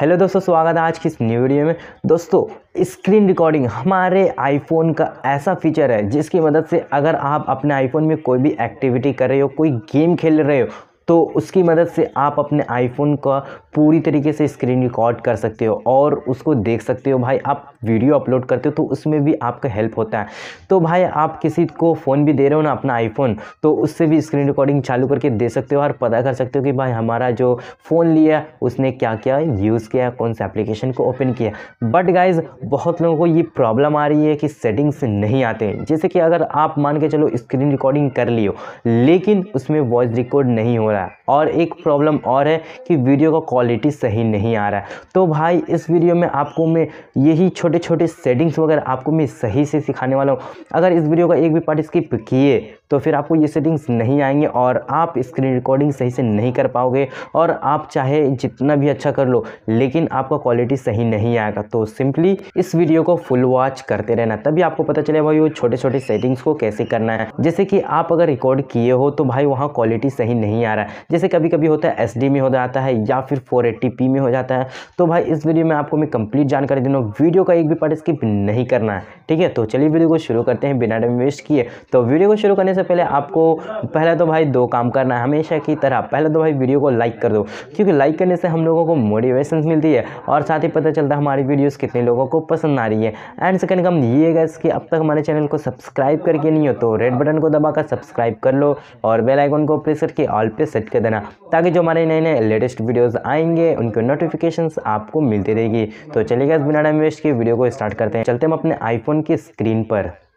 hello दोस्तों स्वागत है आज की इस न्यू वीडियो में दोस्तों स्क्रीन रिकॉर्डिंग हमारे आईफोन का ऐसा फीचर है जिसकी मदद से अगर आप अपने आईफोन में कोई भी एक्टिविटी कर रहे हो कोई गेम खेल रहे हो तो उसकी मदद से आप अपने आईफोन का पूरी तरीके से स्क्रीन रिकॉर्ड कर सकते हो और उसको देख सकते हो भाई आप वीडियो अपलोड करते हो तो उसमें भी आपका हेल्प होता है तो भाई आप किसी को फ़ोन भी दे रहे हो ना अपना आईफोन तो उससे भी स्क्रीन रिकॉर्डिंग चालू करके दे सकते हो और पता कर सकते हो कि भाई हमारा जो फ़ोन लिया उसने क्या क्या यूज़ किया कौन सा एप्लीकेशन को ओपन किया बट गाइज़ बहुत लोगों को ये प्रॉब्लम आ रही है कि सेटिंग्स नहीं आते हैं जैसे कि अगर आप मान के चलो स्क्रीन रिकॉर्डिंग कर लियो लेकिन उसमें वॉइस रिकॉर्ड नहीं हो रहा है और एक प्रॉब्लम और है कि वीडियो का क्वालिटी सही नहीं आ रहा है तो भाई इस वीडियो में आपको मैं यही छोटे छोटे सेटिंग्स वगैरह आपको मैं सही से सिखाने वाला हूँ अगर इस वीडियो का एक भी पार्ट स्किप किए तो फिर आपको ये सेटिंग्स नहीं आएंगे और आप स्क्रीन रिकॉर्डिंग सही से नहीं कर पाओगे और आप चाहे जितना भी अच्छा कर लो लेकिन आपका क्वालिटी सही नहीं आएगा तो सिंपली इस वीडियो को फुल वॉच करते रहना तभी आपको पता चले भाई वो छोटे छोटे सेटिंग्स को कैसे करना है जैसे कि आप अगर रिकॉर्ड किए हो तो भाई वहाँ क्वालिटी सही नहीं आ रहा है जैसे कभी कभी होता है एस में हो जाता है या फिर फोर में हो जाता है तो भाई इस वीडियो में आपको मैं कंप्लीट जानकारी दे वीडियो का एक भी पार्ट स्किप नहीं करना है ठीक है तो चलिए वीडियो को शुरू करते हैं बिना टाइम वेस्ट किए तो वीडियो को शुरू करने से पहले आपको पहले तो भाई दो काम करना है हमेशा की तरह पहले तो भाई वीडियो को लाइक कर दो क्योंकि लाइक करने से हम लोगों को मोटिवेशन मिलती है और साथ ही पता चलता है हमारी वीडियोस कितने लोगों को पसंद आ रही है एंड सेकेंड काम ये गैस कि अब तक हमारे चैनल को सब्सक्राइब करके नहीं हो तो रेड बटन को दबाकर सब्सक्राइब कर लो और बेल आइकन को प्रेस करके ऑल पे सेट कर देना ताकि जो हमारे नए नए लेटेस्ट वीडियोज़ आएंगे उनके नोटिफिकेशन आपको मिलती रहेगी तो चलिए गैस बिना टाइम वेस्ट की वीडियो को स्टार्ट करते हैं चलते हम अपने आईफोन की स्क्रीन पर